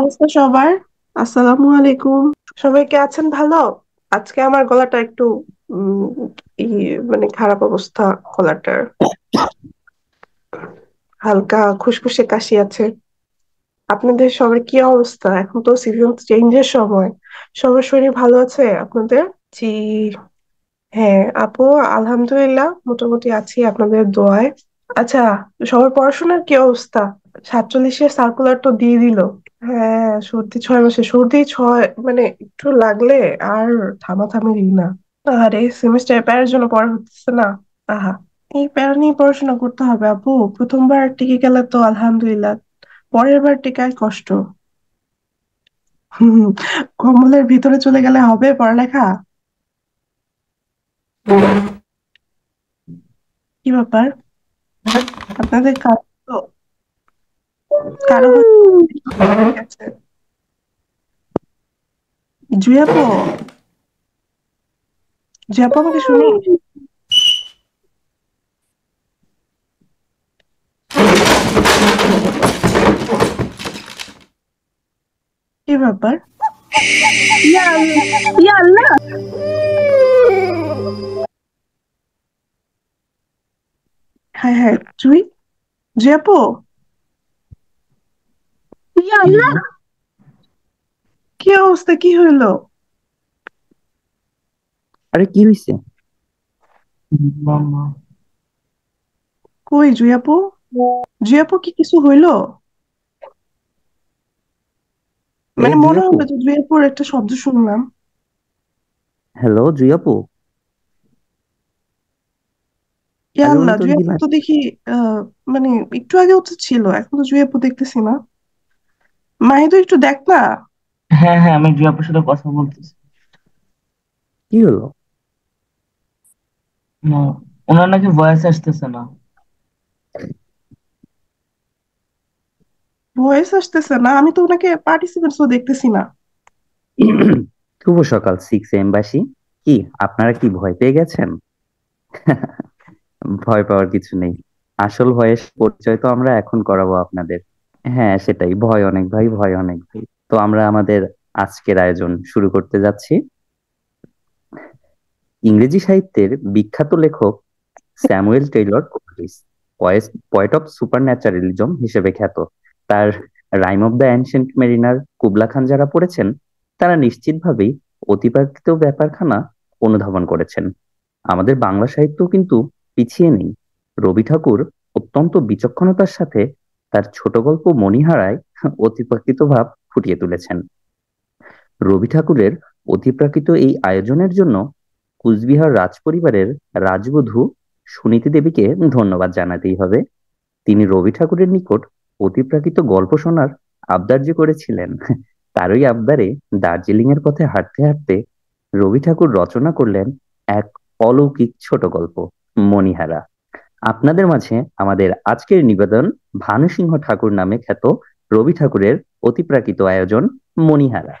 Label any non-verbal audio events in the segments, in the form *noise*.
অবস্থা সবার আসসালামু আলাইকুম সবাই কে আছেন ভালো আজকে আমার গলাটা একটু মানে খারাপ অবস্থা গলাটার হালকা খুশখুশে কাশি আছে আপনাদের সবার কি অবস্থা এখন তো সিজন চেঞ্জের সময় সবার শরীর ভালো আছে আপনাদের জি হ্যাঁ আপু আলহামদুলিল্লাহ মোটামুটি আছি আপনাদের দোয়ায় আচ্ছা সবার পড়াশোনার কি অবস্থা সাতচল্লিশের সার্কুলার তো দিয়ে দিল হ্যাঁ সর্দি ছয় মাসে সর্দি ছয় মানে একটু লাগলে আর থামাথামেরই না আরে সেমিস্টার প্যারার জন্য পড়া হচ্ছে না আহা এই প্যারা নিয়ে পড়াশোনা করতে হবে আপু প্রথমবার টিকে গেলে তো আলহামদুলিল্লাহ পরের বার টিকায় কষ্ট হুম কম্বলের ভিতরে চলে গেলে হবে পড়ালেখা কি ব্যাপার আপনাদের কাজ কারো জুয়াপো জুয়াপো আমাকে শুনি কি ব্যাপার হ্যাঁ হ্যাঁ তুই জুয়াপো কি অবস্থা কি আরে কি হইছে কই জুয়াপু জুয়াপু কি কিছু হইলো মানে মনে হলো যে জুয়াপুর একটা শব্দ শুনলাম হ্যালো জুয়াপু আল্লাহ জুয়াপু তো দেখি মানে একটু আগে তো ছিল এখন তো জুয়াপু দেখতেছি না মাহিদু একটু দেখ না হ্যাঁ হ্যাঁ আমি জুয়াপুর সাথে কথা বলতেছি কি হলো না ওনার নাকি ভয়েস আসতেছে না ভয়েস আসতেছে না আমি তো ওনাকে পার্টিসিপেন্টসও দেখতেছি না শুভ সকাল সিক্স এমবাসি কি আপনারা কি ভয় পেয়ে গেছেন ভয় পাওয়ার কিছু নেই আসল ভয়েস পরিচয় তো আমরা এখন করাবো আপনাদের হ্যাঁ সেটাই ভয় অনেক ভাই ভয় অনেক ভাই তো আমরা আমাদের আজকের আয়োজন শুরু করতে যাচ্ছি ইংরেজি সাহিত্যের বিখ্যাত লেখক Samuel Taylor Coleridge poet of supernaturalism হিসেবে খ্যাত তার rime of the ancient mariner Kubla Khan যারা পড়েছেন তারা নিশ্চিতভাবেই অতিপ্রাকৃত ব্যাপারখানা অনুধাবন করেছেন আমাদের বাংলা সাহিত্য কিন্তু পিছিয়ে নেই রবি ঠাকুর অত্যন্ত বিচক্ষণতার সাথে তার ছোট গল্প মণিহারায় অতিপ্রাকৃত ভাব ফুটিয়ে তুলেছেন রবি ঠাকুরের অতিপ্রাকৃত এই আয়োজনের জন্য কুচবিহার রাজপরিবারের রাজবধূ সুনীতি দেবীকে ধন্যবাদ জানাতেই হবে তিনি রবি ঠাকুরের নিকট অতিপ্রাকৃত গল্প শোনার আবদার যে করেছিলেন তারই আবদারে দার্জিলিং এর পথে হাঁটতে হাঁটতে রবি ঠাকুর রচনা করলেন এক অলৌকিক ছোট গল্প মণিহারা আপনাদের মাঝে আমাদের আজকের নিবেদন ভানুসিংহ ঠাকুর নামে খ্যাত রবি ঠাকুরের অতিপ্রাকৃত আয়োজন মণিহারা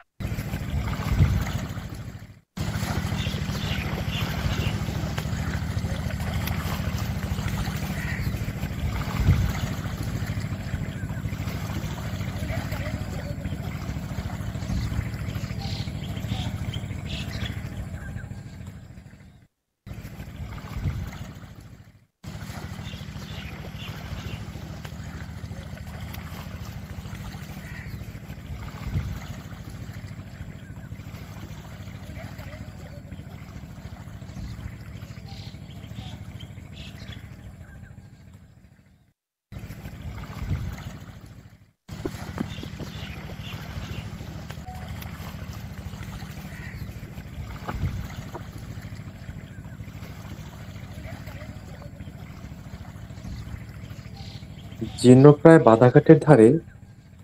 জীর্ণপ্রায় বাধাঘাটের ধারে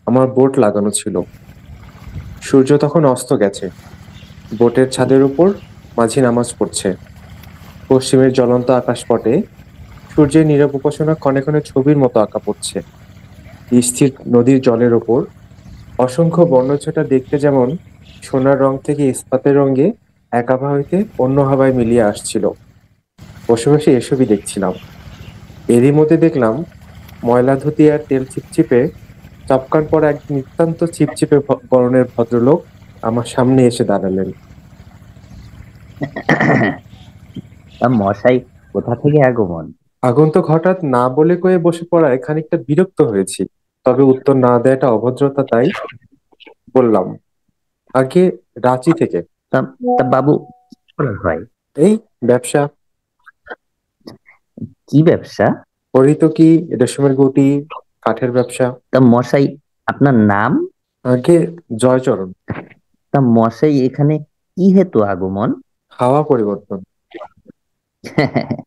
আমার বোট লাগানো ছিল সূর্য তখন অস্ত গেছে বোটের ছাদের উপর মাঝি নামাজ পড়ছে পশ্চিমের জ্বলন্ত আকাশপটে সূর্যের নীরব উপাসনা কনে কনে ছবির মতো আঁকা পড়ছে স্থির নদীর জলের ওপর অসংখ্য বর্ণচ্ছটা দেখতে যেমন সোনার রং থেকে ইস্পাতের রঙে এক হইতে অন্য হাওয়ায় মিলিয়ে আসছিল বসে বসে এসবই দেখছিলাম এরই মধ্যে দেখলাম ময়লা ধুতি আর তেল চিপচিপে চপকার পর এক নিতান্ত চিপচিপে বরণের ভদ্রলোক আমার সামনে এসে দাঁড়ালেন মশাই কোথা থেকে আগমন আগন্তুক হঠাৎ না বলে কয়ে বসে পড়া খানিকটা বিরক্ত হয়েছি তবে উত্তর না দেয়াটা অভদ্রতা তাই বললাম আগে রাঁচি থেকে বাবু হয় এই ব্যবসা কি ব্যবসা হরিত কি রেশমের গুটি কাঠের ব্যবসা তা মশাই আপনার নাম আগে জয়চরণ তা মশাই এখানে কি হেতু আগমন হাওয়া পরিবর্তন *laughs*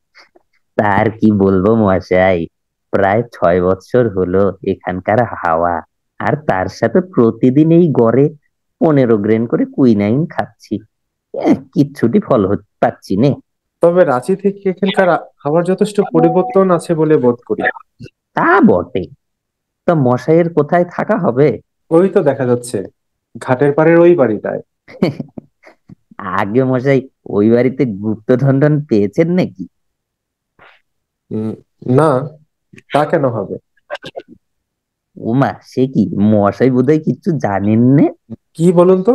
তার কি বলবো মশাই প্রায় ছয় বছর হলো এখানকার হাওয়া আর তার সাথে প্রতিদিন এই গড়ে পনেরো গ্রেন করে কুইনাইন খাচ্ছি কিচ্ছুটি ফল পাচ্ছি নে তবে রাঁচি থেকে এখানকার খাবার যথেষ্ট পরিবর্তন আছে বলে বোধ করি তা বটে তা মশাইয়ের কোথায় থাকা হবে ওই তো দেখা যাচ্ছে ঘাটের পাড়ের ওই বাড়িটায় *laughs* আগে মশাই ওই বাড়িতে গুপ্ত ঠন পেয়েছেন নাকি না তা কেন হবে উমা সে কি মশাই বোধহয় কিছু জানেন না কি বলুন তো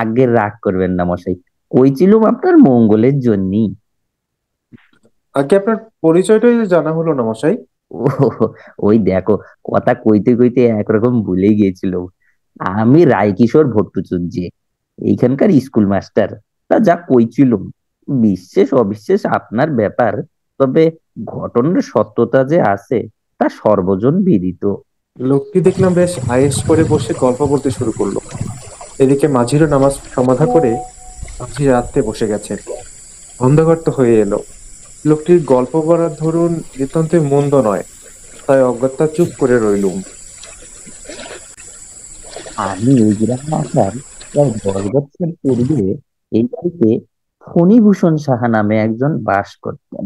আগে রাগ করবেন না মশাই ওই আপনার মঙ্গলের জন্যই আগে আপনার পরিচয়টাই জানা হলো না মশাই ওই দেখো কথা কইতে কইতে একরকম ভুলে গিয়েছিল আমি রায়কিশোর ভট্টচুর্য এইখানকার স্কুল মাস্টার তা যা কইছিল বিশেষ অবিশেষ আপনার ব্যাপার তবে ঘটনার সত্যতা যে আছে তা সর্বজন বিদিত লোকটি দেখলাম বেশ আয়েস করে বসে গল্প বলতে শুরু করলো এদিকে মাঝিরও নামাজ সমাধা করে মাঝি রাত্রে বসে গেছে অন্ধকার হয়ে এলো লোকটির গল্প করার ধরুন নিতান্ত মন্দ নয় তাই অজ্ঞতা চুপ করে রইলুম আমি এই পূর্বে এই বাড়িতে ফণিভূষণ সাহা নামে একজন বাস করতেন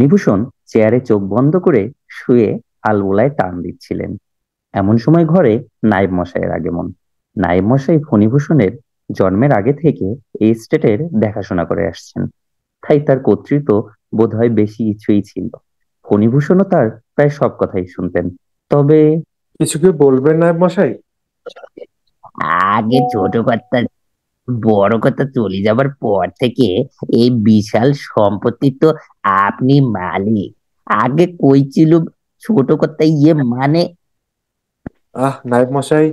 মণিভূষণ চেয়ারে চোখ বন্ধ করে শুয়ে আলবোলায় টান দিচ্ছিলেন এমন সময় ঘরে নায়েব মশাইয়ের আগমন নায়েব মশাই ফণিভূষণের জন্মের আগে থেকে এই স্টেটের দেখাশোনা করে আসছেন তাই তার কর্তৃত্ব বোধ হয় বেশি কিছুই ছিল ফণিভূষণও তার প্রায় সব কথাই শুনতেন তবে কিছু কি বলবেন নায়েব মশাই আগে ছোট কর্তার বড় কথা চলে যাবার পর থেকে এই বিশাল সম্পত্তি তো আপনি মালিক আগে কইছিল ছোট কথা ইয়ে মানে আহ নায়ক মশাই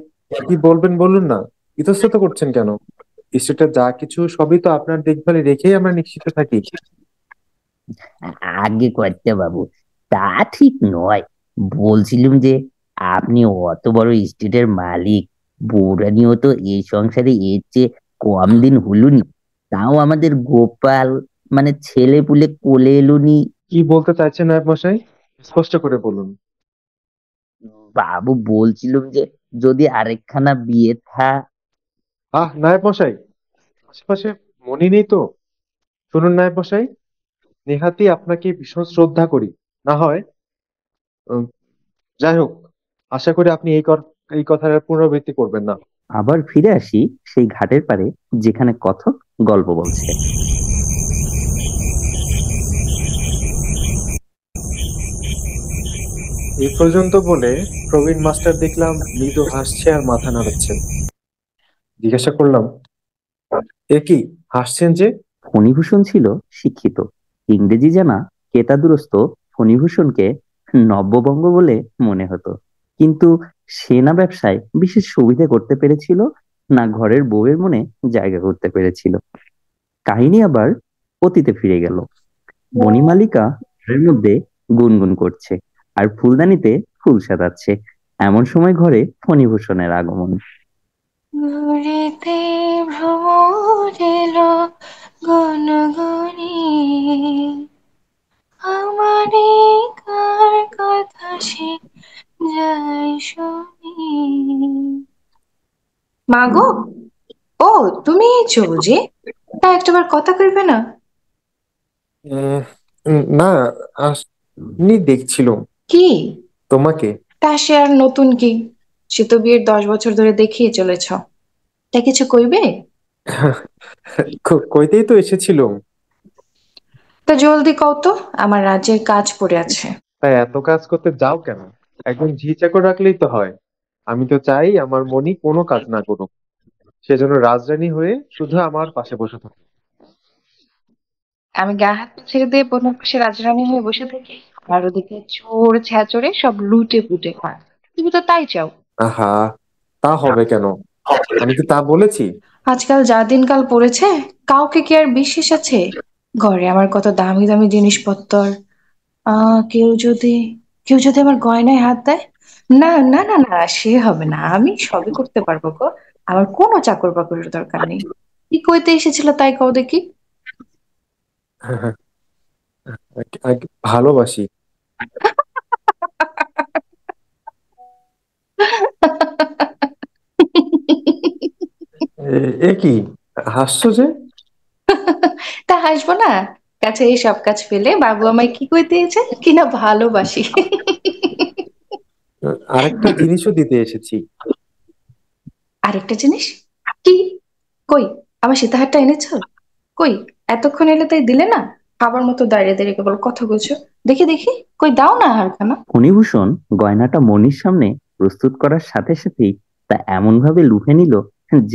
কি বলবেন বলুন না ইতস্তত করছেন কেন সেটা যা কিছু সবই তো আপনার দেখভালে রেখেই আমরা নিশ্চিত থাকি আগে করতে বাবু তা ঠিক নয় বলছিলাম যে আপনি অত বড় স্টেটের মালিক বৌরানিও তো এই সংসারে এর চেয়ে কম দিন হলুনি তাও আমাদের গোপাল মানে ছেলে পুলে কোলে এলুনি কি বলতে চাইছেন নায়ক মশাই স্পষ্ট করে বলুন বাবু বলছিলাম যে যদি আরেকখানা বিয়ে থা আহ নায়ক মশাই আশেপাশে মনে নেই তো শুনুন নায়ক মশাই নেহাতি আপনাকে ভীষণ শ্রদ্ধা করি না হয় যাই হোক আশা করি আপনি এই এই কথার পুনরাবৃত্তি করবেন না আবার ফিরে আসি সেই ঘাটের পারে যেখানে কথক গল্প বলছে এ পর্যন্ত বলে প্রবীণ মাস্টার দেখলাম মৃদু হাসছে আর মাথা নাড়াচ্ছে জিজ্ঞাসা করলাম এ কি হাসছেন যে ফণিভূষণ ছিল শিক্ষিত ইংরেজি জানা কেতাদুরস্ত ফণিভূষণকে নব্যবঙ্গ বলে মনে হতো কিন্তু সেনা ব্যবসায় বিশেষ সুবিধে করতে পেরেছিল না ঘরের বউয়ের মনে জায়গা করতে পেরেছিল কাহিনী আবার অতীতে ফিরে গেল বনি মালিকা ঘরের মধ্যে গুনগুন করছে আর ফুলদানিতে ফুল সাজাচ্ছে এমন সময় ঘরে ফণিভূষণের আগমন আমারে কার কথা সে মাগো ও তুমি তা হ্যাঁ, একটাবার কথা না না দেখছিল কি তোমাকে তা সে আর নতুন কি সে তো বিয়ের দশ বছর ধরে দেখিয়ে চলেছ তা কিছু কইবে কইতেই তো এসেছিল তা জলদি কত আমার রাজ্যের কাজ পড়ে আছে তা এত কাজ করতে যাও কেন একদম ঝি চাকর রাখলেই তো হয় আমি তো চাই আমার মনি কোনো কাজ না করুক সে যেন রাজরানী হয়ে শুধু আমার পাশে বসে থাকে আমি গা হাত ছেড়ে দিয়ে বনের পাশে রাজরানী হয়ে বসে থাকি আর ওদিকে চোর ছ্যাচরে সব লুটে পুটে খায় তুমি তো তাই চাও আহা তা হবে কেন আমি কি তা বলেছি আজকাল যা দিনকাল পড়েছে কাউকে কি আর বিশ্বাস আছে ঘরে আমার কত দামি দামি জিনিসপত্র আহ কেউ যদি কেউ যদি আমার গয়নায় হাত দেয় না না না না সে হবে না আমি সবই করতে পারবো গো আমার কোনো চাকর বাকরের দরকার নেই কি কইতে এসেছিল তাই কও দেখি ভালোবাসি এ কি হাসছো যে তা হাসবো না কাছে এই সব কাজ ফেলে বাবু আমায় কি কইতে দিয়েছে কিনা ভালোবাসি আরেকটা জিনিসও দিতে এসেছি আরেকটা জিনিস কি কই আমার সীতাহারটা এনেছো কই এতক্ষণ এলে তাই দিলে না খাবার মতো দাঁড়িয়ে দাঁড়িয়ে কেবল কথা বলছো দেখি দেখি কই দাও না হারখানা ফণিভূষণ গয়নাটা মনির সামনে প্রস্তুত করার সাথে সাথেই তা এমন ভাবে লুফে নিল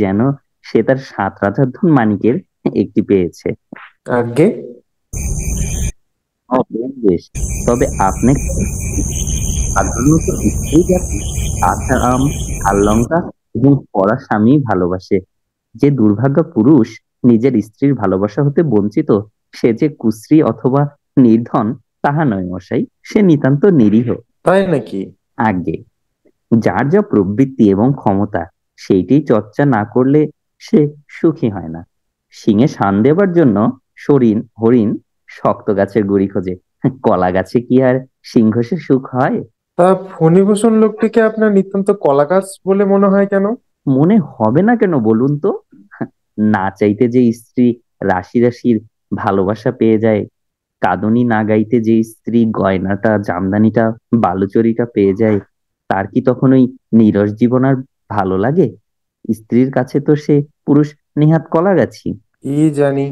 যেন সে তার সাত রাজার ধন মানিকের একটি পেয়েছে আগে বেশ oh, তবে আপনি সাধারণত স্ত্রী জাতি আচার আম আর লঙ্কা এবং পড়া স্বামী ভালোবাসে যে দুর্ভাগ্য পুরুষ নিজের স্ত্রীর ভালোবাসা হতে বঞ্চিত সে যে কুশ্রী অথবা নির্ধন তাহা নয় মশাই সে নিতান্ত নিরীহ তাই নাকি আগে যার যা প্রবৃত্তি এবং ক্ষমতা সেইটি চর্চা না করলে সে সুখী হয় না সিংহে সান দেবার জন্য সরিন হরিণ শক্ত গাছের গুড়ি খোঁজে কলা গাছে কি আর সে সুখ হয় তা ফণিভূষণ লোকটিকে আপনার নিতান্ত কলা গাছ বলে মনে হয় কেন মনে হবে না কেন বলুন তো না চাইতে যে স্ত্রী রাশি রাশির ভালোবাসা পেয়ে যায় কাদনি না গাইতে যে স্ত্রী গয়নাটা জামদানিটা বালুচরিটা পেয়ে যায় তার কি তখন ওই নিরস জীবন আর ভালো লাগে স্ত্রীর কাছে তো সে পুরুষ নেহাত কলা গাছি জানি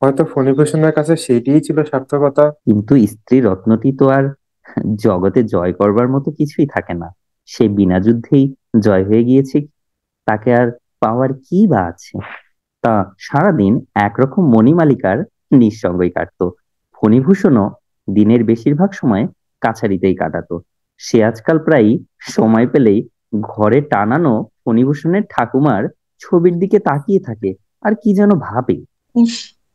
হয়তো ফণিভূষণের কাছে সেটিই ছিল সার্থকতা কিন্তু স্ত্রী রত্নটি তো আর জগতে জয় করবার মতো কিছুই থাকে না সে বিনা যুদ্ধেই জয় হয়ে গিয়েছে তাকে আর পাওয়ার কি বা আছে তা সারাদিন একরকম মণিমালিকার নিঃসঙ্গই কাটত ফণিভূষণও দিনের বেশিরভাগ সময় কাছারিতেই কাটাতো সে আজকাল প্রায় সময় পেলেই ঘরে টানানো ফণিভূষণের ঠাকুমার ছবির দিকে তাকিয়ে থাকে আর কি যেন ভাবে ইস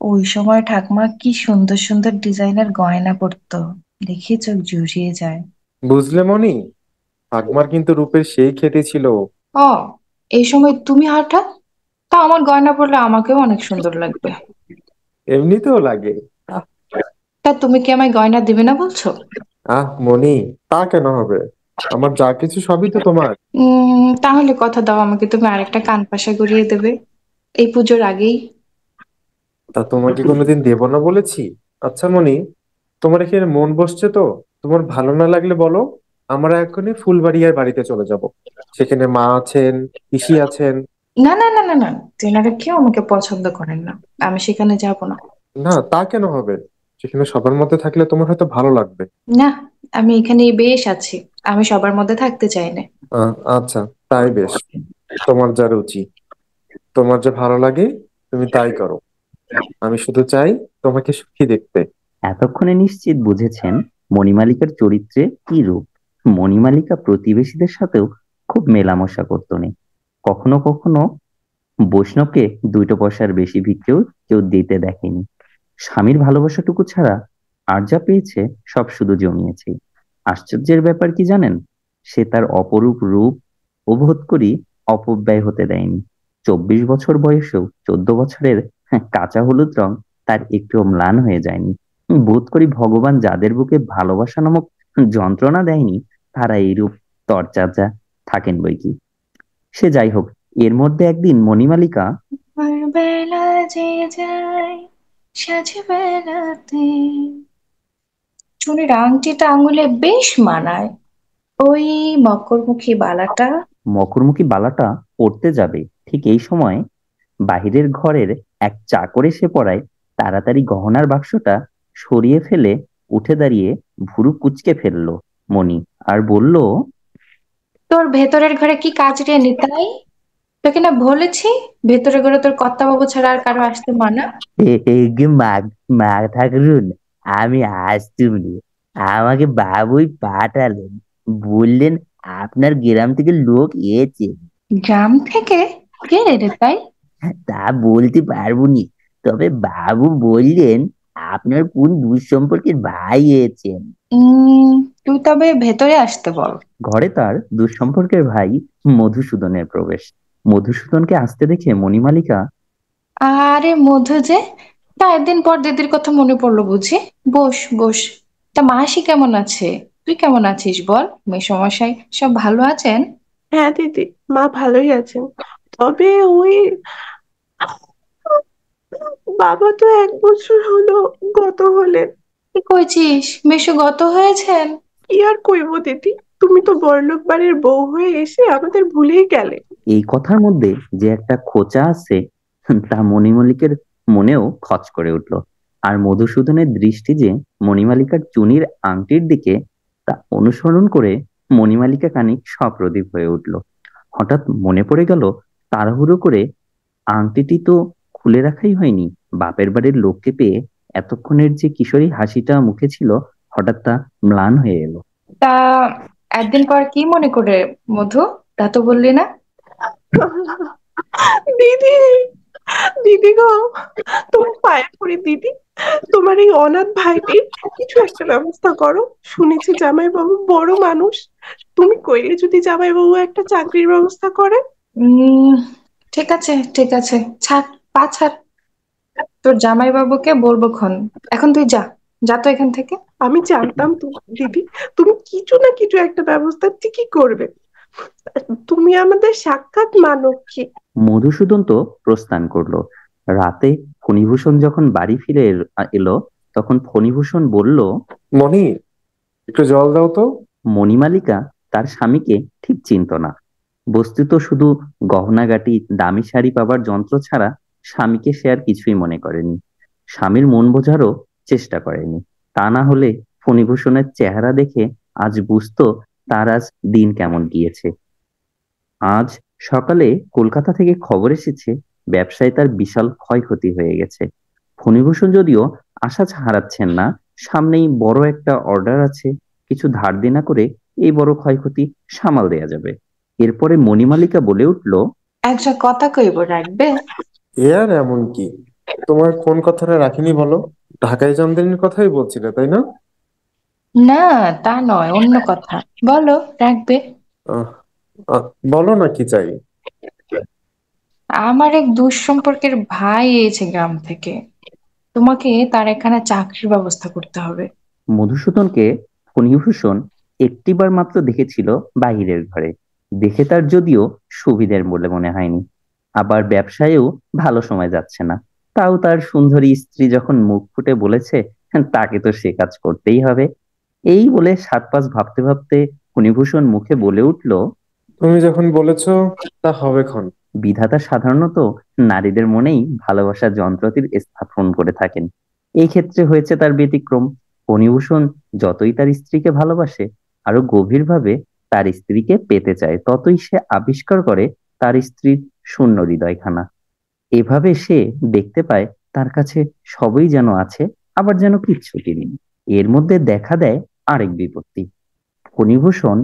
ওই সময় ঠাকুমা কি সুন্দর সুন্দর ডিজাইনের গয়না পরতো দেখে চোখ জুড়িয়ে যায় বুঝলে মনি ঠাকুমার কিন্তু রূপের সেই খেতে ছিল ও এই সময় তুমি হঠাৎ তা আমার গয়না পরলে আমাকেও অনেক সুন্দর লাগবে এমনিতেও লাগে তা তুমি কি আমায় গয়না দিবে না বলছো আহ মনি তা কেন হবে আমার যা কিছু সবই তো তোমার উম, তাহলে কথা দাও আমাকে তুমি আরেকটা কান পাশা গড়িয়ে দেবে এই পুজোর আগেই তা তোমাকে কোনোদিন দেব না বলেছি আচ্ছা মনি তোমার এখানে মন বসছে তো তোমার ভালো না লাগলে বলো আমরা এখনই ফুলবাড়িয়ার বাড়িতে চলে যাব সেখানে মা আছেন পিসি আছেন না না না না না তেনারা কেউ আমাকে পছন্দ করেন না আমি সেখানে যাব না না তা কেন হবে সেখানে সবার মধ্যে থাকলে তোমার হয়তো ভালো লাগবে না আমি এখানে বেশ আছি আমি সবার মধ্যে থাকতে চাই না আচ্ছা তাই বেশ তোমার যা রুচি তোমার যা ভালো লাগে তুমি তাই করো আমি শুধু চাই তোমাকে সুখী দেখতে এতক্ষণে নিশ্চিত বুঝেছেন মণিমালিকার চরিত্রে কি রূপ মণিমালিকা প্রতিবেশীদের সাথেও খুব মেলামশা করতো নে কখনো কখনো বৈষ্ণবকে দুইটা পয়সার বেশি ভিক্ষেও কেউ দিতে দেখেনি স্বামীর ভালোবাসাটুকু ছাড়া আর যা পেয়েছে সব শুধু জমিয়েছে আশ্চর্যের ব্যাপার কি জানেন সে তার অপরূপ রূপ ও বোধ করি অপব্যয় হতে দেয়নি চব্বিশ বছর বয়সেও চোদ্দ বছরের হ্যাঁ, কাঁচা হলুদ রং তার একটু ম্লান হয়ে যায়নি বোধ করি ভগবান যাদের বুকে ভালোবাসা নামক যন্ত্রণা দেয়নি তারা এইরূপ তরচাচা থাকেন বই কি সে যাই হোক এর মধ্যে একদিন মণিমালিকা চুনের আংটিটা আঙুলে বেশ মানায় ওই মকরমুখী বালাটা মকরমুখী বালাটা পড়তে যাবে ঠিক এই সময় বাহিরের ঘরের এক চাকর এসে পড়ায় তাড়াতাড়ি গহনার বাক্সটা সরিয়ে ফেলে উঠে দাঁড়িয়ে ভুরু কুচকে ফেলল মনি আর বলল তোর ভেতরের ঘরে কি কাজ রে নিতাই তোকে না বলেছি ভেতরে ঘরে তোর বাবু ছাড়া আর কারো আসতে মানা মা ঠাকুরুন আমি আসতুম আমাকে বাবুই পাঠালেন বললেন আপনার গ্রাম থেকে লোক এসেছে গ্রাম থেকে কে রে তাই তা বলতে পারবো নি তবে বাবু বললেন আপনার কোন দুঃসম্পর্কের ভাই এসেছেন তুই তবে ভেতরে আসতে বল ঘরে তার দুঃসম্পর্কের ভাই মধুসূদনের প্রবেশ মধুসূদনকে আসতে দেখে মণিমালিকা আরে মধু যে তা একদিন পর দিদির কথা মনে পড়লো বুঝি বস বস তা মাসি কেমন আছে তুই কেমন আছিস বল মেসমশাই সব ভালো আছেন হ্যাঁ দিদি মা ভালোই আছেন তবে ওই বাবা তো এক বছর হলো গত হলেন কি কইছিস মেশো গত হয়েছেন কি আর কইব দিদি তুমি তো বড়লোক বাড়ির বউ হয়ে এসে আমাদের ভুলেই গেলে এই কথার মধ্যে যে একটা খোঁচা আছে তা মণিমালিকের মনেও খচ করে উঠল আর মধুসূদনের দৃষ্টি যে মণিমালিকার চুনির আংটির দিকে তা অনুসরণ করে মণিমালিকা কানিক সপ্রদীপ হয়ে উঠল হঠাৎ মনে পড়ে গেল তাড়াহুড়ো করে আংটিটি তো খুলে রাখাই হয়নি বাপের বাড়ির লোককে পেয়ে এতক্ষণের যে কিশোরী হাসিটা মুখে ছিল হঠাৎ তা ম্লান হয়ে এলো তা একদিন পর কি মনে করে মধু তা তো বললি না দিদি দিদি গো তোমার পায়ে পড়ি দিদি তোমার এই অনাথ ভাইটি কিছু একটা ব্যবস্থা করো শুনেছি জামাই বাবু বড় মানুষ তুমি কইরে যদি জামাই বাবু একটা চাকরির ব্যবস্থা করে ঠিক আছে ঠিক আছে ছাড় পা ছাড় তোর জামাই বাবুকে বলবো খন এখন তুই যা যা তো এখান থেকে আমি জানতাম দিদি তুমি কিছু না কিছু একটা ব্যবস্থা ঠিকই করবে তুমি আমাদের সাক্ষাৎ কি মধুসূদন তো প্রস্থান করলো রাতে ফণিভূষণ যখন বাড়ি ফিরে এলো তখন ফণিভূষণ বলল মণি একটু জল দাও তো মণিমালিকা তার স্বামীকে ঠিক চিনত না বস্তুত শুধু গহনাগাটি দামি শাড়ি পাবার যন্ত্র ছাড়া স্বামীকে সে আর কিছুই মনে করেনি স্বামীর মন বোঝারও চেষ্টা করেনি তা না হলে ফণিভূষণের চেহারা দেখে আজ বুঝত তার আজ দিন কেমন গিয়েছে আজ সকালে কলকাতা থেকে খবর এসেছে ব্যবসায় তার বিশাল ক্ষয়ক্ষতি হয়ে গেছে ফণিভূষণ যদিও আশা হারাচ্ছেন না সামনেই বড় একটা অর্ডার আছে কিছু ধার দেনা করে এই বড় ক্ষয়ক্ষতি সামাল দেয়া যাবে এরপরে মণিমালিকা বলে উঠল একটা কথা কইব রাখবে এ আর এমন কি তোমার কোন কথাটা রাখিনি বলো ঢাকায় জামদানির কথাই বলছিলে তাই না না তা নয় অন্য কথা বলো রাখবে বলো না কি চাই আমার এক দুঃসম্পর্কের ভাই এসেছে গ্রাম থেকে তোমাকে তার এখানে চাকরির ব্যবস্থা করতে হবে মধুসূদনকে ফণিভূষণ একটিবার মাত্র দেখেছিল বাহিরের ঘরে দেখে তার যদিও সুবিধের বলে মনে হয়নি আবার ব্যবসায়েও ভালো সময় যাচ্ছে না তাও তার সুন্দরী স্ত্রী যখন মুখ ফুটে বলেছে তাকে তো সে কাজ করতেই হবে এই বলে সাত পাঁচ ভাবতে ভাবতে ফণিভূষণ মুখে বলে উঠল তুমি যখন বলেছ তা হবে ক্ষণ বিধাতা সাধারণত নারীদের মনেই ভালোবাসা যন্ত্রটির স্থাপন করে থাকেন এই ক্ষেত্রে হয়েছে তার ব্যতিক্রম ফণিভূষণ যতই তার স্ত্রীকে ভালোবাসে আরো গভীরভাবে তার স্ত্রীকে পেতে চায় ততই সে আবিষ্কার করে তার স্ত্রীর শূন্য হৃদয়খানা এভাবে সে দেখতে পায় তার কাছে সবই যেন আছে আবার যেন কিচ্ছুটি নেই এর মধ্যে দেখা দেয় আরেক বিপত্তি ফণিভূষণ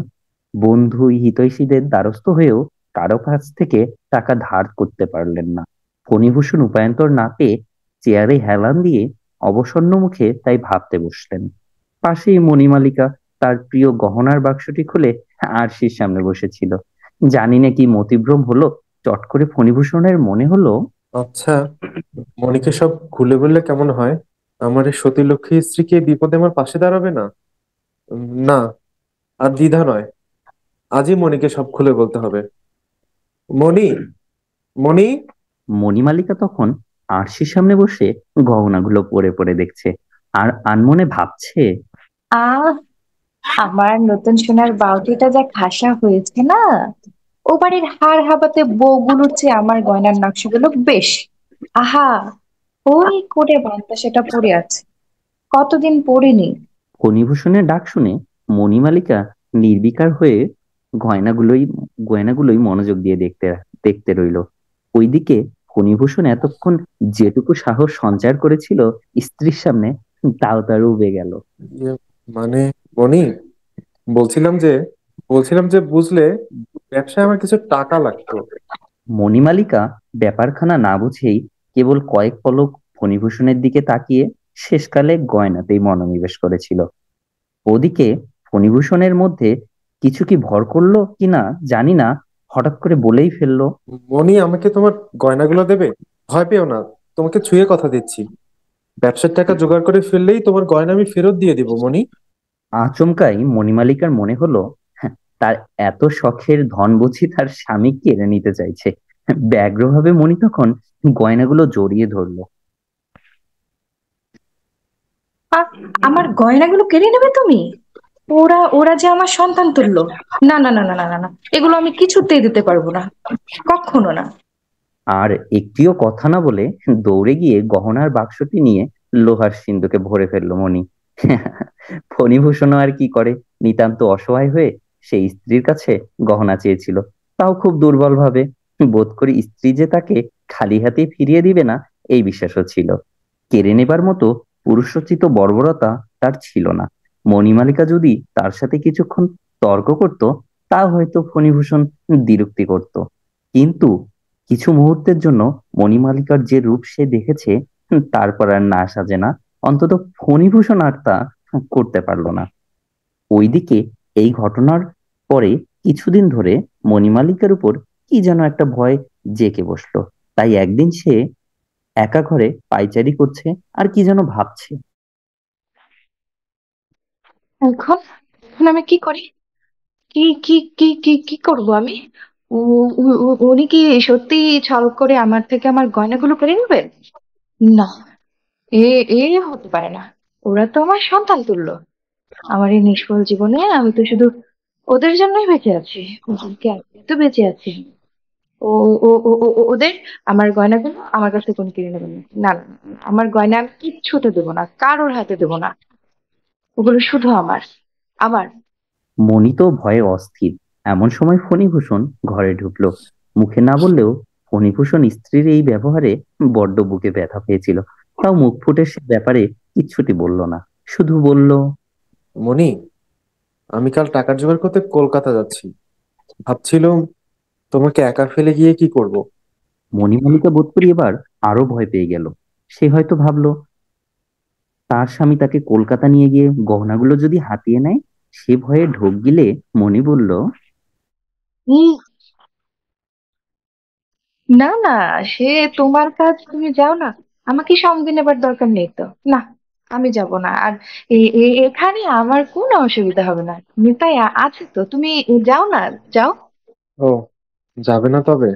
বন্ধু হিতৈষীদের দ্বারস্থ হয়েও কারো কাছ থেকে টাকা ধার করতে পারলেন না ফণিভূষণ উপায়ন্তর না পেয়ে চেয়ারে হেলান দিয়ে অবসন্ন মুখে তাই ভাবতে বসলেন পাশেই মণিমালিকা তার প্রিয় গহনার বাক্সটি খুলে আরশির সামনে বসেছিল জানি না কি মতিভ্রম হলো চট করে ফণিভূষণের মনে হলো আচ্ছা মনিকে সব খুলে বললে কেমন হয় আমার সতী লক্ষ্মী স্ত্রীকে বিপদে আমার পাশে দাঁড়াবে না না আর দ্বিধা নয় আজই মনিকে সব খুলে বলতে হবে মনি মনি মণিমালিকা তখন আরশির সামনে বসে গহনাগুলো পরে পরে দেখছে আর আনমনে ভাবছে আহ আমার নতুন সোনার বাউটিটা যা খাসা হয়েছে না ও বাড়ির হাড় হাবাতে বউগুলোর চেয়ে আমার গয়নার নকশাগুলো বেশ আহা ওই করে বান্তা সেটা পড়ে আছে কতদিন পড়েনি ফণিভূষণের ডাক শুনে মণিমালিকা নির্বিকার হয়ে গয়নাগুলোই গয়নাগুলোই মনোযোগ দিয়ে দেখতে দেখতে রইল ওইদিকে ফণিভূষণ এতক্ষণ যেটুকু সাহস সঞ্চার করেছিল স্ত্রীর সামনে তাও তার উবে গেল ইয়ে মানে বনি বলছিলাম যে বলছিলাম যে বুঝলে ব্যবসায় আমার কিছু টাকা লাগতো মণিমালিকা ব্যাপারখানা না বুঝেই কেবল কয়েক পলক ফণিভূষণের দিকে তাকিয়ে শেষকালে গয়নাতেই মনোনিবেশ করেছিল ওদিকে ফণিভূষণের মধ্যে কিছু কি ভর করলো কিনা জানি না হঠাৎ করে বলেই ফেললো মনি আমাকে তোমার গয়নাগুলো দেবে ভয় পেও না তোমাকে ছুঁয়ে কথা দিচ্ছি ব্যবসার টাকা জোগাড় করে ফেললেই তোমার গয়না আমি ফেরত দিয়ে দিব মনি আচমকাই মণিমালিকার মনে হলো হ্যাঁ, তার এত শখের ধন বুঝি তার স্বামী কেড়ে নিতে চাইছে ব্যগ্রভাবে মণি তখন গয়নাগুলো জড়িয়ে ধরলো আমার গয়নাগুলো কেড়ে নেবে তুমি ওরা ওরা যে আমার সন্তান তুললো না না না না না না এগুলো আমি কিছুতেই দিতে পারবো না কখনো না আর একটিও কথা না বলে দৌড়ে গিয়ে গহনার বাক্সটি নিয়ে লোহার সিন্ধুকে ভরে ফেললো মণি *laughs* ফণিভূষণ আর কি করে নিতান্ত অসহায় হয়ে সেই স্ত্রীর কাছে গহনা চেয়েছিল তাও খুব দুর্বল ভাবে বোধ করি স্ত্রী যে তাকে খালি হাতে ফিরিয়ে দিবে না এই বিশ্বাসও ছিল কেড়ে নেবার মতো পুরুষোচিত বর্বরতা তার ছিল না মণিমালিকা যদি তার সাথে কিছুক্ষণ তর্ক করত তা হয়তো ফণিভূষণ দিরুক্তি করত কিন্তু কিছু মুহূর্তের জন্য মণিমালিকার যে রূপ সে দেখেছে তারপর আর না সাজে না অন্তত ফণীভূষণ আর তা করতে পারল না ওইদিকে এই ঘটনার পরে কিছুদিন ধরে মণিমালিকার উপর কি যেন একটা ভয় জেকে বসলো তাই একদিন সে একা ঘরে পাইচারি করছে আর কি যেন ভাবছে এখন আমি কি করি কি কি কি কি কি করব আমি ও উনি কি সত্যি ছল করে আমার থেকে আমার গয়নাগুলো কেড়ে নেবেন না এ এ হতে পারে না ওরা তো আমার সন্তান তুললো আমার এই নিষ্ফল জীবনে আমি তো শুধু ওদের জন্যই বেঁচে আছি তো বেঁচে আছি ও ও ওদের আমার গয়নাগুলো আমার কাছে কোন কিনে নেবেন না আমার গয়না আমি কিচ্ছুতে দেবো না কারোর হাতে দেবো না ওগুলো শুধু আমার আমার মনি তো ভয়ে অস্থির এমন সময় ফণিভূষণ ঘরে ঢুকল মুখে না বললেও ফণিভূষণ স্ত্রীর এই ব্যবহারে বড্ড বুকে ব্যথা পেয়েছিল তাও মুখ ফুটে সে ব্যাপারে কিচ্ছুটি বলল না শুধু বলল মনি আমি কাল টাকা জোগাড় করতে কলকাতা যাচ্ছি ভাবছিলাম তোমাকে একা ফেলে গিয়ে কি করব মণিমণিকা বোধ করি এবার আরো ভয় পেয়ে গেল সে হয়তো ভাবলো তার স্বামী তাকে কলকাতা নিয়ে গিয়ে গহনাগুলো যদি হাতিয়ে নেয় সে ভয়ে ঢোক গিলে মণি বলল উম, না না সে তোমার কাজ তুমি যাও না আমাকে সঙ্গে নেবার দরকার নেই তো না আমি যাব না আর এখানে আমার কোনো অসুবিধা হবে না নিতাই আছে তো তুমি যাও না যাও ও যাবে না তবে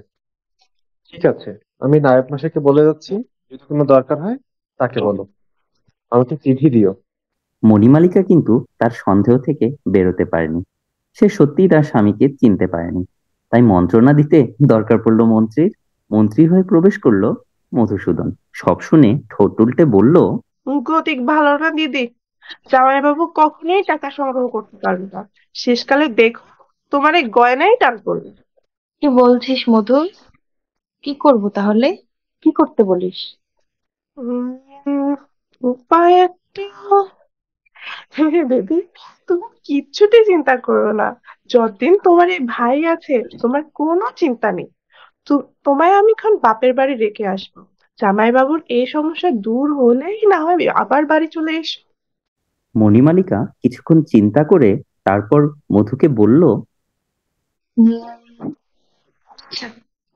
ঠিক আছে আমি নায়ক মশাইকে বলে যাচ্ছি যদি কোনো দরকার হয় তাকে বলো আমাকে চিঠি দিও মণিমালিকা কিন্তু তার সন্দেহ থেকে বেরোতে পারেনি সে সত্যিই তার স্বামীকে চিনতে পারেনি তাই মন্ত্রণা দিতে দরকার পড়লো মন্ত্রীর মন্ত্রী হয়ে প্রবেশ করলো মধুসূদন সব শুনে ঠোঁট উল্টে বলল গতিক ভালো না দিদি জামাইবাবু কখনোই টাকা সংগ্রহ করতে পারবে না শেষকালে দেখো তোমার এই গয়নাই টান পড়বে কি বলছিস মধু কি করব তাহলে কি করতে বলিস উপায় একটা হ্যাঁ বেবি তুমি কিচ্ছুটি চিন্তা করো না যতদিন তোমার এই ভাই আছে তোমার কোনো চিন্তা নেই তোমায় আমি এখন বাপের বাড়ি রেখে আসবো জামাইবাবুর এই সমস্যা দূর হলেই না হয় আবার বাড়ি চলে এসো মণিমালিকা কিছুক্ষণ চিন্তা করে তারপর মধুকে বলল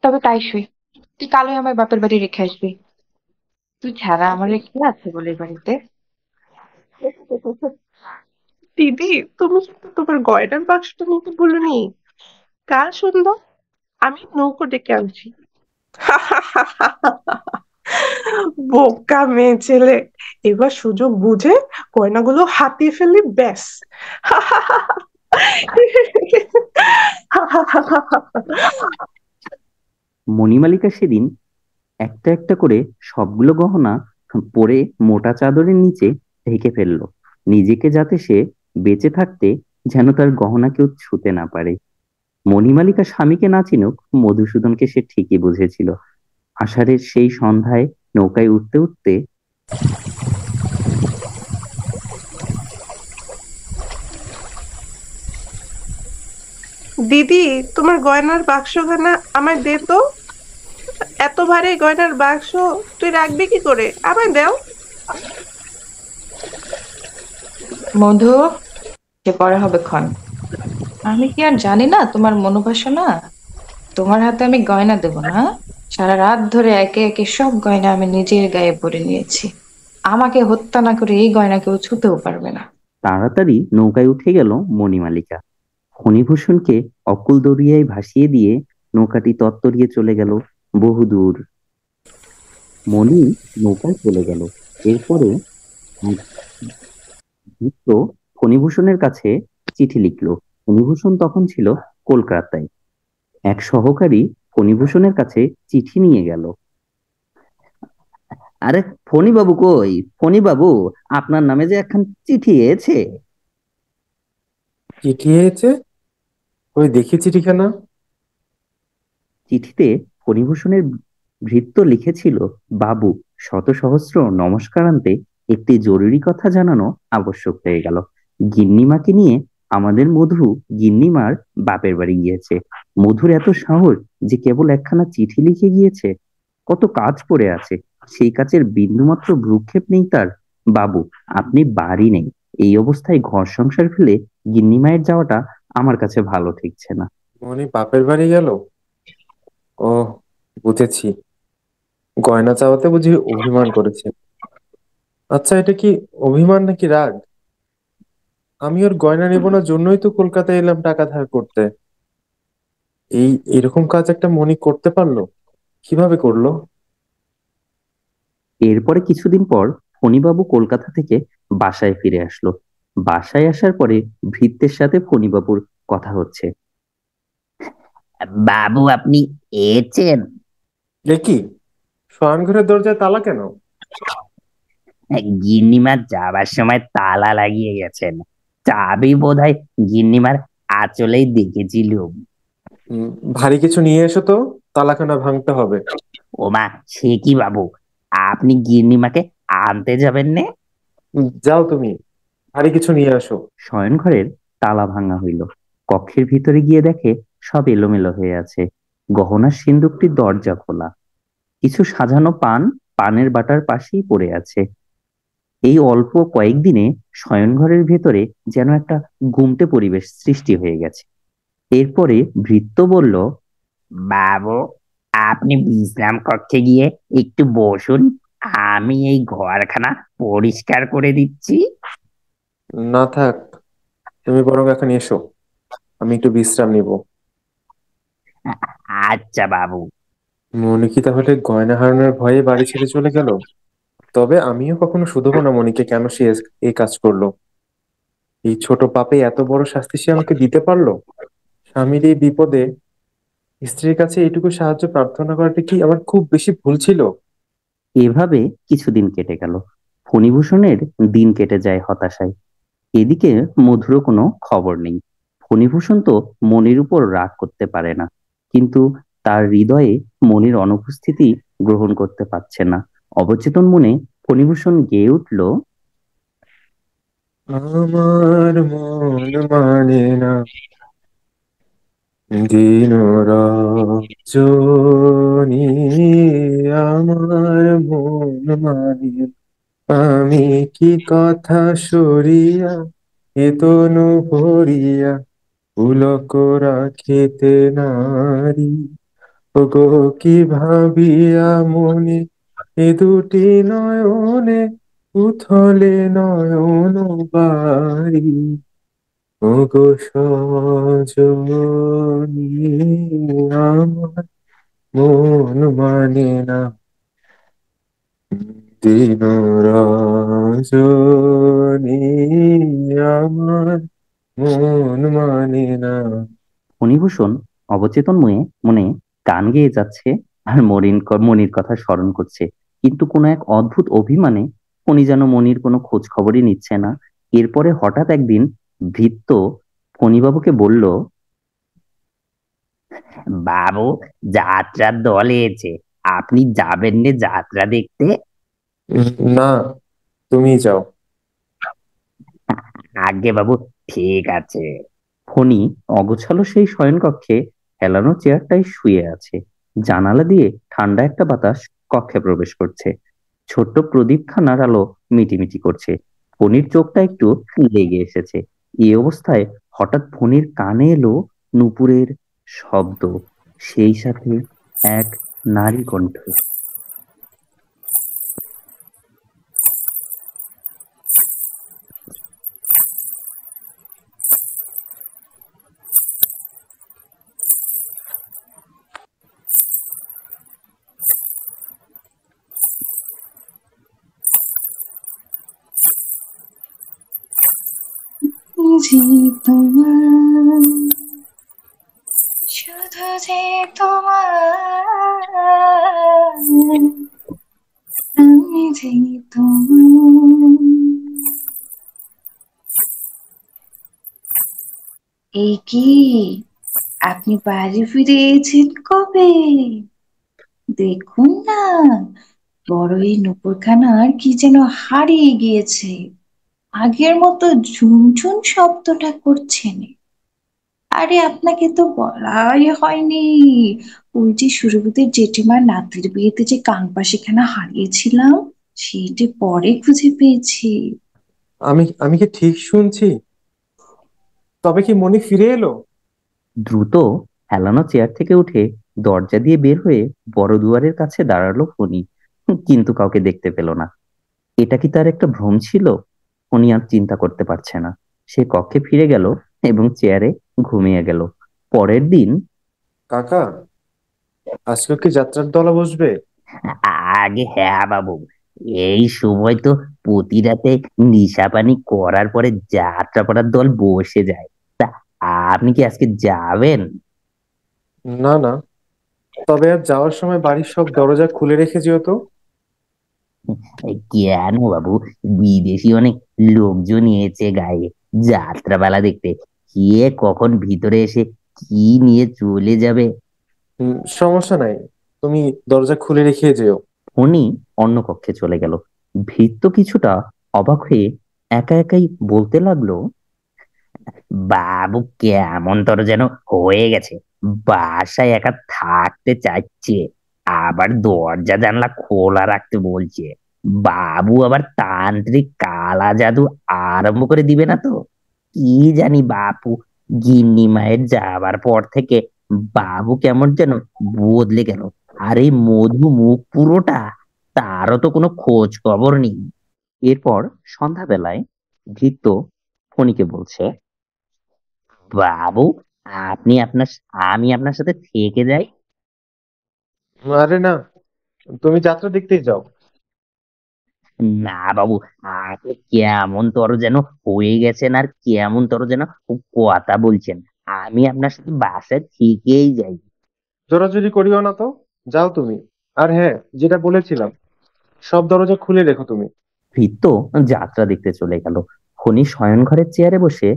তবে তাই শুই তুই কালই আমার বাপের বাড়ি রেখে আসবি তুই ছাড়া আমার রেখে আছে বলে বাড়িতে দিদি তুমি তোমার গয়নার বাক্সটা নিতে নি কাল সন্ধ্যা আমি নৌকো ডেকে আনছি *laughs* বোকা মেয়ে ছেলে এবার সুযোগ বুঝে গয়নাগুলো হাতিয়ে ফেললি ব্যাস মণিমালিকা সেদিন একটা একটা করে সবগুলো গহনা পরে মোটা চাদরের নিচে ঢেকে ফেললো নিজেকে যাতে সে বেঁচে থাকতে যেন তার গহনা কেউ ছুতে না পারে মণিমালিকা স্বামীকে না চিনুক মধুসূদনকে সে ঠিকই বুঝেছিল আষাঢ়ের সেই সন্ধ্যায় নৌকায় উঠতে উঠতে দিদি তোমার গয়নার বাক্সখানা আমায় দে তো এত ভারী গয়নার বাক্স তুই রাখবি কি করে আমায় দেও মধু সে পরে হবে ক্ষণ আমি কি আর জানি না তোমার মনোবাসনা তোমার হাতে আমি গয়না দেব না সারা রাত ধরে একে একে সব গয়না আমি নিজের গায়ে পরে নিয়েছি আমাকে হত্যা না করে এই গয়না কেউ ছুতেও পারবে না তাড়াতাড়ি নৌকায় উঠে গেল মণিমালিকা ফণিভূষণকে অকুল দরিয়ায় ভাসিয়ে দিয়ে নৌকাটি তত্তরিয়ে চলে গেল বহুদূর মণি নৌকায় চলে গেল এরপরে মিত্র ফণিভূষণের কাছে চিঠি লিখল ফণিভূষণ তখন ছিল কলকাতায় এক সহকারী ফণিভূষণের কাছে চিঠি নিয়ে গেল আরে ফণিবাবু কই ফণিবাবু আপনার নামে যে একখান চিঠি এছে চিঠি এছে ওই দেখি চিঠিখানা চিঠিতে ফণিভূষণের ভৃত্য লিখেছিল বাবু শত সহস্র নমস্কারান্তে একটি জরুরি কথা জানানো আবশ্যক হয়ে গেল গিন্নিমাকে নিয়ে আমাদের মধু গিন্নিমার বাপের বাড়ি গিয়েছে মধুর এত সাহস যে কেবল একখানা চিঠি লিখে গিয়েছে কত কাজ পড়ে আছে সেই কাজের বিন্দুমাত্র ভ্রুক্ষেপ নেই তার বাবু আপনি বাড়ি নেই এই অবস্থায় ঘর সংসার ফেলে গিন্নি মায়ের যাওয়াটা আমার কাছে ভালো ঠেকছে না মনি বাপের বাড়ি গেল ও বুঝেছি গয়না চাওয়াতে বুঝি অভিমান করেছে আচ্ছা এটা কি অভিমান নাকি রাগ আমি ওর গয়না নেব না জন্যই তো কলকাতায় এলাম টাকা ধার করতে এই এরকম কাজ একটা মনি করতে পারলো কিভাবে করলো এরপরে কিছুদিন পর ফণিবাবু কলকাতা থেকে বাসায় ফিরে আসলো বাসায় আসার পরে ভৃত্যের সাথে ফণিবাবুর কথা হচ্ছে বাবু আপনি এছেন দেখি কি শয়ন ঘরের দরজায় তালা কেন হ্যাঁ, গিন্নিমা যাবার সময় তালা লাগিয়ে গেছেন চাবি বোধ হয় গিন্নিমার আঁচলেই দেখেছিল ভারী কিছু নিয়ে এসো তো তালাখানা ভাঙতে হবে ও মা সে কি বাবু আপনি গিন্নিমাকে আনতে যাবেন নে যাও তুমি ভারী কিছু নিয়ে আসো ঘরের তালা ভাঙা হইল কক্ষের ভিতরে গিয়ে দেখে সব এলোমেলো হয়ে আছে গহনার সিন্দুকটি দরজা খোলা কিছু সাজানো পান পানের বাটার পাশেই পড়ে আছে এই অল্প কয়েকদিনে শয়নঘরের ভেতরে যেন একটা গুমটে পরিবেশ সৃষ্টি হয়ে গেছে এরপরে ভৃত্য বলল বাবু আপনি বিশ্রাম কক্ষে গিয়ে একটু বসুন আমি এই ঘরখানা পরিষ্কার করে দিচ্ছি না থাক তুমি বরং এখন এসো আমি একটু বিশ্রাম নিব আচ্ছা বাবু মনে কি তাহলে গয়না হারানোর ভয়ে বাড়ি ছেড়ে চলে গেল তবে আমিও কখনো শুধবো না মনিকে কেন সে এই কাজ করলো এই ছোট পাপে এত বড় শাস্তি সে আমাকে দিতে পারলো স্বামীর এই বিপদে স্ত্রীর কাছে এইটুকু সাহায্য প্রার্থনা করাটা কি আমার খুব বেশি ভুল ছিল এভাবে কিছুদিন কেটে গেল ফণিভূষণের দিন কেটে যায় হতাশায় এদিকে মধুরও কোনো খবর নেই ফণিভূষণ তো মনির উপর রাগ করতে পারে না কিন্তু তার হৃদয়ে মনির অনুপস্থিতি গ্রহণ করতে পারছে না অবচেতন মনে ফণিভূষণ গেয়ে উঠল আমার মন মানে না দিন রজনী আমার মন মানে আমি কি কথা সরিয়া এতন ভরিয়া পুলক রাখিতে নারী গো কি ভাবিয়া মনে এ দুটি নয়নে উথলে নয়ন বাড়ি ওগো সজনি আমার মন মানে না দিন আমার মন মানে না ফণিভূষণ অবচেতন মনে মনে গান গেয়ে যাচ্ছে আর মরিন মনির কথা স্মরণ করছে কিন্তু কোনো এক অদ্ভুত অভিমানে ফণি যেন মনির কোনো খোঁজ খবরই নিচ্ছে না এরপরে হঠাৎ একদিন ভৃত্য ফণিবাবুকে বলল বাবু যাত্রার দল এসেছে আপনি যাবেন না যাত্রা দেখতে না তুমি যাও আগে বাবু ঠিক আছে ফণি অগোছালো সেই শয়নকক্ষে হেলানো চেয়ারটাই শুয়ে আছে জানালা দিয়ে ঠান্ডা একটা বাতাস কক্ষে প্রবেশ করছে ছোট্ট প্রদীপখানার আলো মিটিমিটি করছে ফণির চোখটা একটু লেগে এসেছে এই অবস্থায় হঠাৎ ফণির কানে এলো নুপুরের শব্দ সেই সাথে এক নারী কণ্ঠ বাড়ি ফিরেছেন কবে দেখুন না বড় এই নুপুরখানার কি যেন হারিয়ে গিয়েছে আগের মতো ঝুনঝুন শব্দটা করছে আরে আপনাকে তো বলাই হয়নি ওই যে সুরভীদের জেঠিমার নাতির বিয়েতে যে কাংপা সেখানে হারিয়েছিলাম সেইটি পরে খুঁজে পেয়েছি আমি আমি কি ঠিক শুনছি তবে কি মনে ফিরে এলো দ্রুত হেলানো চেয়ার থেকে উঠে দরজা দিয়ে বের হয়ে বড় দুয়ারের কাছে দাঁড়ালো ফণি কিন্তু কাউকে দেখতে পেল না এটা কি তার একটা ভ্রম ছিল ফণি আর চিন্তা করতে পারছে না সে কক্ষে ফিরে গেল এবং চেয়ারে ঘুমিয়ে গেল পরের দিন কাকা আজকে কি যাত্রার দলা বসবে আগে হ্যাঁ বাবু এই সময় তো প্রতি রাতে নিশা পানি করার পরে যাত্রা পড়ার দল বসে যায় আপনি কি আজকে যাবেন না না তবে আর যাওয়ার সময় বাড়ির সব দরজা খুলে রেখে যেও তো কেন বাবু বিদেশি অনেক লোকজন এসেছে গায়ে যাত্রাবেলা দেখতে কে কখন ভিতরে এসে কি নিয়ে চলে যাবে সমস্যা নাই তুমি দরজা খুলে রেখে যেও উনি অন্য কক্ষে চলে গেল ভৃত্য কিছুটা অবাক হয়ে একা একাই বলতে লাগলো বাবু কেমন তোর যেন হয়ে গেছে বাসায় একা থাকতে চাইছে আবার দরজা জানলা খোলা রাখতে বলছে বাবু আবার তান্ত্রিক কালা জাদু আরম্ভ করে দিবে না তো কি জানি বাপু গিন্নি মায়ের যাবার পর থেকে বাবু কেমন যেন বদলে গেল আর এই মধু মুখ পুরোটা তারও তো কোনো খোঁজ খবর নেই এরপর সন্ধ্যাবেলায় ভৃত্য ফণিকে বলছে বাবু আপনি আপনার আমি আপনার সাথে থেকে যাই আরে না তুমি যাত্রা দেখতেই যাও না বাবু আপনি কেমন তর যেন হয়ে গেছেন আর কেমন তর যেন কথা বলছেন আমি আপনার সাথে বাসে থেকেই যাই জোরাজুরি করিও না তো যাও তুমি আর হ্যাঁ যেটা বলেছিলাম সব দরজা খুলে রেখো তুমি ভৃত্য যাত্রা দেখতে চলে গেল খনি শয়ন ঘরের চেয়ারে বসে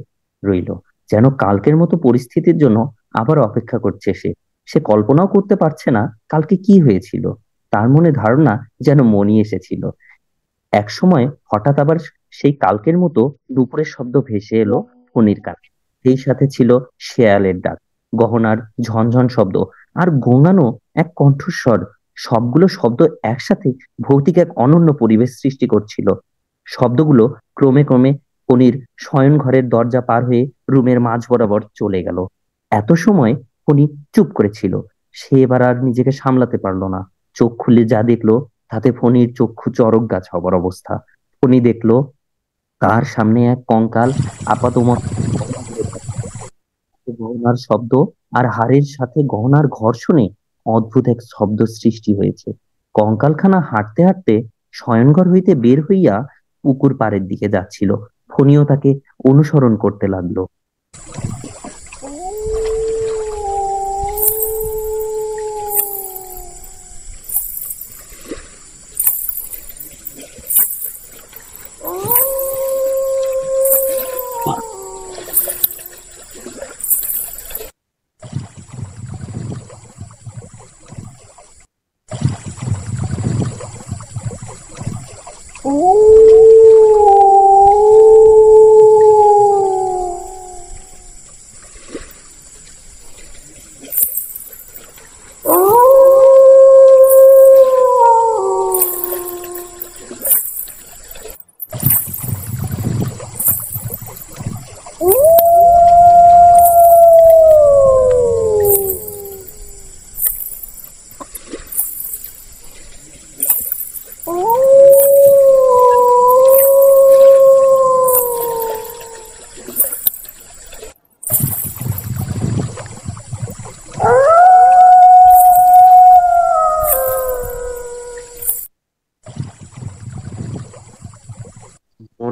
রইল যেন কালকের মতো পরিস্থিতির জন্য আবার অপেক্ষা করছে সে সে কল্পনাও করতে পারছে না কালকে কি হয়েছিল তার মনে ধারণা যেন মনি এসেছিল এক সময় হঠাৎ আবার সেই কালকের মতো দুপুরের শব্দ ভেসে এলো ফণির কাছে সেই সাথে ছিল শেয়ালের ডাক গহনার ঝনঝন শব্দ আর গোঙানো এক কণ্ঠস্বর সবগুলো শব্দ একসাথে ভৌতিক এক অনন্য পরিবেশ সৃষ্টি করছিল শব্দগুলো ক্রমে ক্রমে ফণির ঘরের দরজা পার হয়ে রুমের মাঝ বরাবর চলে গেল এত সময় ফণি চুপ করেছিল সে এবার আর নিজেকে সামলাতে পারল না চোখ খুলে যা দেখলো তাতে ফণির চক্ষু চরক গাছ হবার অবস্থা ফণি দেখলো তার সামনে এক কঙ্কাল আপাতমত গহনার শব্দ আর হাড়ের সাথে গহনার ঘর্ষণে অদ্ভুত এক শব্দ সৃষ্টি হয়েছে কঙ্কালখানা হাঁটতে হাঁটতে শয়নঘর হইতে বের হইয়া পুকুর পাড়ের দিকে যাচ্ছিল খুনিও তাকে অনুসরণ করতে লাগলো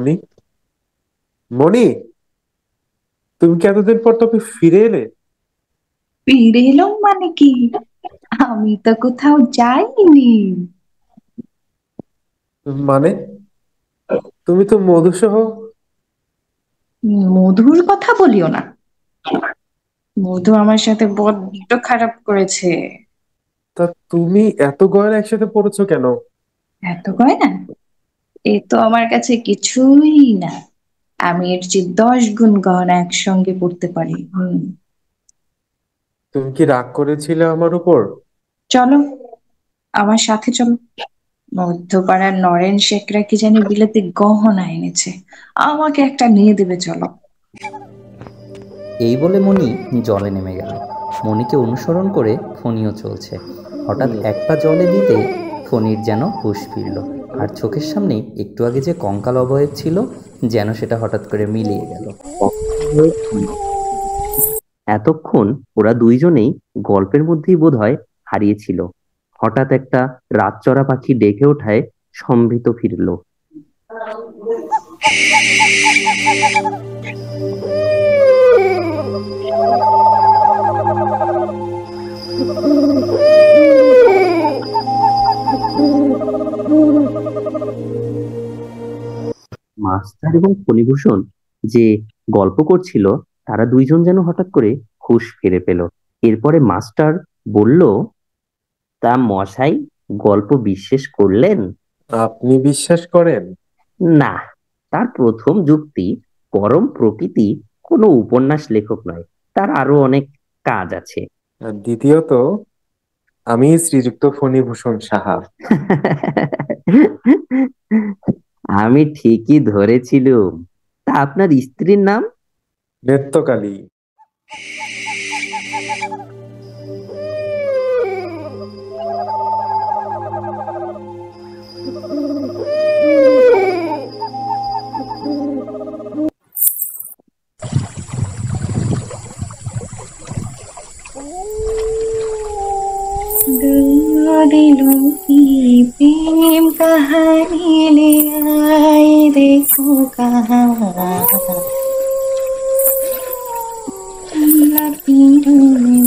মনি মনি তুমি কি এতদিন পর তবে ফিরে এলে ফিরে এলাম মানে কি আমি তো কোথাও যাইনি মানে তুমি তো মধু সহ মধুর কথা বলিও না মধু আমার সাথে বড্ড খারাপ করেছে তা তুমি এত গয়না একসাথে পড়েছো কেন এত গয়না এ তো আমার কাছে কিছুই না আমি এর চেয়ে দশ গুণ গহনা একসঙ্গে পড়তে পারি তুমি কি রাগ করেছিলে আমার উপর চলো আমার সাথে চলো মধ্যপাড়ার নরেন শেখরা কি জানি বিলাতে গহনা এনেছে আমাকে একটা নিয়ে দেবে চলো এই বলে মনি জলে নেমে গেল মনিকে অনুসরণ করে ফণিও চলছে হঠাৎ একটা জলে দিতে ফণির যেন হুশ ফিরল আর চোখের সামনে একটু আগে যে কঙ্কাল অবয়ব ছিল যেন সেটা হঠাৎ করে মিলিয়ে গেল এতক্ষণ ওরা দুইজনেই গল্পের মধ্যেই বোধ হয় হারিয়েছিল হঠাৎ একটা রাতচরা পাখি ডেকে ওঠায় সম্ভিত ফিরল মাস্টার এবং ফণিভূষণ যে গল্প করছিল তারা দুইজন যেন হঠাৎ করে হুশ ফিরে পেল এরপরে মাস্টার বলল তা মশাই গল্প বিশ্বাস করলেন আপনি বিশ্বাস করেন না তার প্রথম যুক্তি পরম প্রকৃতি কোনো উপন্যাস লেখক নয় তার আরো অনেক কাজ আছে দ্বিতীয়ত আমি শ্রীযুক্ত ফণীভূষণ সাহা *laughs* আমি ঠিকই ধরেছিলাম তা আপনার স্ত্রীর নাম নেত্যকালী लाडलो की प्रेम कहानी ले आए देखो कहा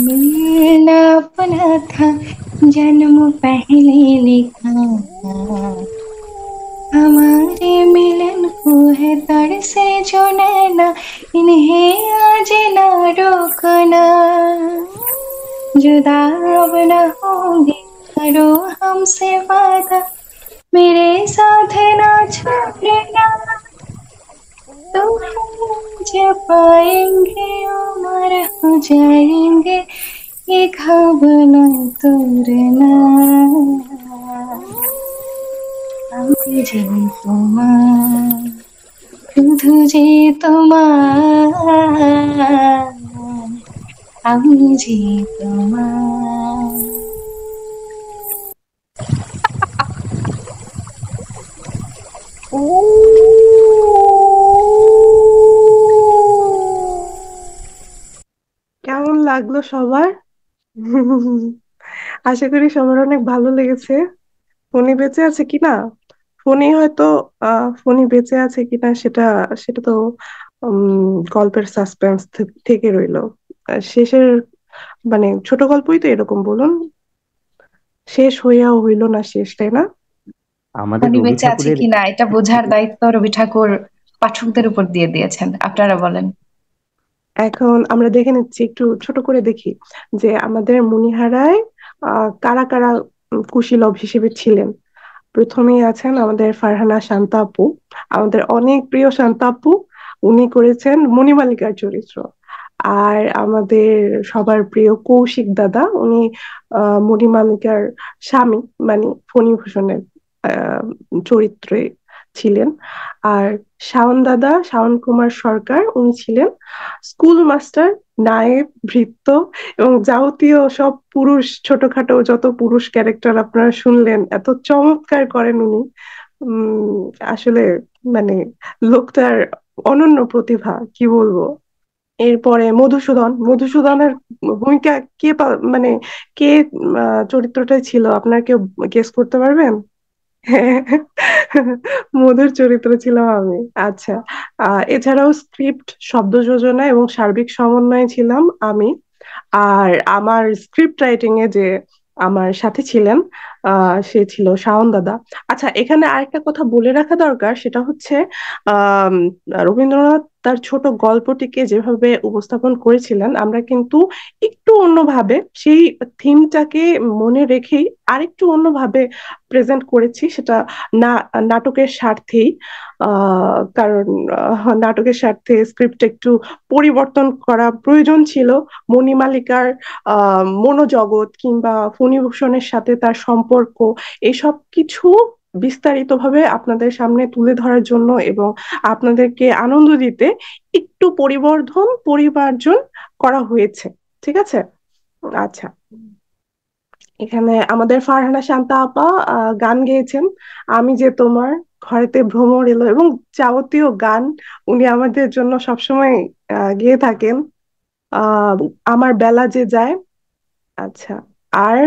मिलना अपना था जन्म पहले लिखा हमारे मिलन को है तर से जो नैना इन्हें आज ना रोकना जुदा अब ना होंगे करो हमसे वादा मेरे साथ ना छोड़ना तो हम मुझे पाएंगे उम्र हो जाएंगे ये खबर न तोड़ना मुझे তোমার শুধু যে তোমার আমি যে তোমার কেমন লাগলো সবার আশা করি সবার অনেক ভালো লেগেছে ফোনে বেঁচে আছে কিনা ফোনে হয়তো ফোনে বেঁচে আছে কিনা সেটা সেটা তো গল্পের সাসপেন্স থেকে রইল শেষের মানে ছোট গল্পই তো এরকম বলুন শেষ হইয়া হইল না শেষ তাই না আমাদের বেঁচে আছে কিনা এটা বোঝার দায়িত্ব রবি ঠাকুর পাঠকদের উপর দিয়ে দিয়েছেন আপনারা বলেন এখন আমরা দেখে নিচ্ছি একটু ছোট করে দেখি যে আমাদের মনিহারায় কারা কারা কুশীলভ হিসেবে ছিলেন প্রথমেই আছেন আমাদের ফারহানা শান্তা আপু আমাদের অনেক প্রিয় শান্তা আপু উনি করেছেন মণিমালিকার চরিত্র আর আমাদের সবার প্রিয় কৌশিক দাদা উনি মণিমালিকার স্বামী মানে ফণীভূষণের চরিত্রে ছিলেন আর শাওন দাদা শাওন কুমার সরকার উনি ছিলেন স্কুল মাস্টার নায়েব ভৃত্য এবং যাবতীয় সব পুরুষ ছোটখাটো যত পুরুষ ক্যারেক্টার আপনারা শুনলেন এত চমৎকার করেন উনি আসলে মানে লোকটার অনন্য প্রতিভা কি বলবো এরপরে মধুসূদন মধুসূদনের ভূমিকা কে মানে কে চরিত্রটাই ছিল আপনার কেউ গেস করতে পারবেন *laughs* মধুর চরিত্র ছিলাম আমি আচ্ছা এছাড়াও স্ক্রিপ্ট শব্দ যোজনা এবং সার্বিক সমন্বয়ে ছিলাম আমি আর আমার স্ক্রিপ্ট রাইটিং এ যে আমার সাথে ছিলেন সে ছিল শাওন দাদা আচ্ছা এখানে আরেকটা কথা বলে রাখা দরকার সেটা হচ্ছে রবীন্দ্রনাথ তার ছোট গল্পটিকে যেভাবে উপস্থাপন করেছিলেন আমরা কিন্তু একটু অন্যভাবে সেই থিমটাকে মনে রেখেই আরেকটু অন্যভাবে প্রেজেন্ট করেছি সেটা না নাটকের স্বার্থেই কারণ নাটকের স্বার্থে স্ক্রিপ্ট একটু পরিবর্তন করা প্রয়োজন ছিল মণিমালিকার মনোজগৎ কিংবা ফণিভূষণের সাথে তার সম্পর্ক এসব কিছু বিস্তারিতভাবে আপনাদের সামনে তুলে ধরার জন্য এবং আপনাদেরকে আনন্দ দিতে একটু পরিবর্ধন পরিমার্জন করা হয়েছে ঠিক আছে আচ্ছা এখানে আমাদের ফারহানা শান্তা আপা গান গেয়েছেন আমি যে তোমার ঘরেতে ভ্রমণ এলো এবং যাবতীয় গান উনি আমাদের জন্য সবসময় গেয়ে থাকেন আমার বেলা যে যায় আচ্ছা আর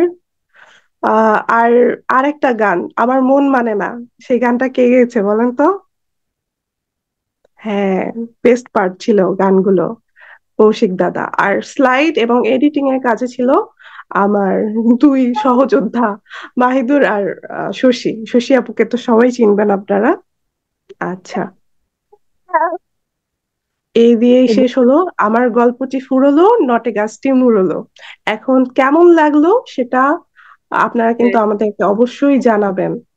আর আরেকটা গান আমার মন মানে না সেই গানটা কে গেয়েছে বলেন তো হ্যাঁ বেস্ট পার্ট ছিল গানগুলো কৌশিক দাদা আর স্লাইড এবং এডিটিং এর কাজে ছিল আমার দুই সহযোদ্ধা মাহিদুর আর শশী শশী আপুকে তো সবাই চিনবেন আপনারা আচ্ছা এই দিয়েই শেষ হলো আমার গল্পটি ফুরলো নটে গাছটি মুড়লো এখন কেমন লাগলো সেটা আপনারা কিন্তু আমাদেরকে অবশ্যই জানাবেন